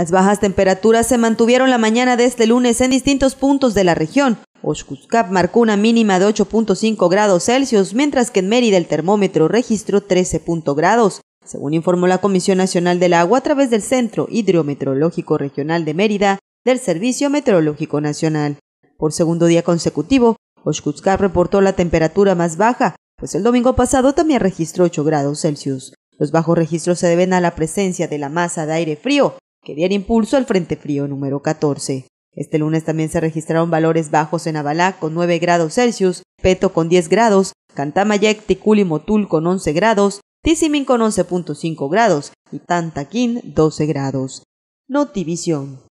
Las bajas temperaturas se mantuvieron la mañana de este lunes en distintos puntos de la región. Oshkuzcap marcó una mínima de 8.5 grados Celsius, mientras que en Mérida el termómetro registró 13. grados. Según informó la Comisión Nacional del Agua a través del Centro Hidrometeorológico Regional de Mérida del Servicio Meteorológico Nacional. Por segundo día consecutivo, Oshkuzcap reportó la temperatura más baja, pues el domingo pasado también registró 8 grados Celsius. Los bajos registros se deben a la presencia de la masa de aire frío que diera impulso al Frente Frío número 14. Este lunes también se registraron valores bajos en Avalá con 9 grados Celsius, Peto con 10 grados, Cantamayec, Ticul y Motul con 11 grados, Tizimin con 11.5 grados y Tantaquín 12 grados. Notivisión.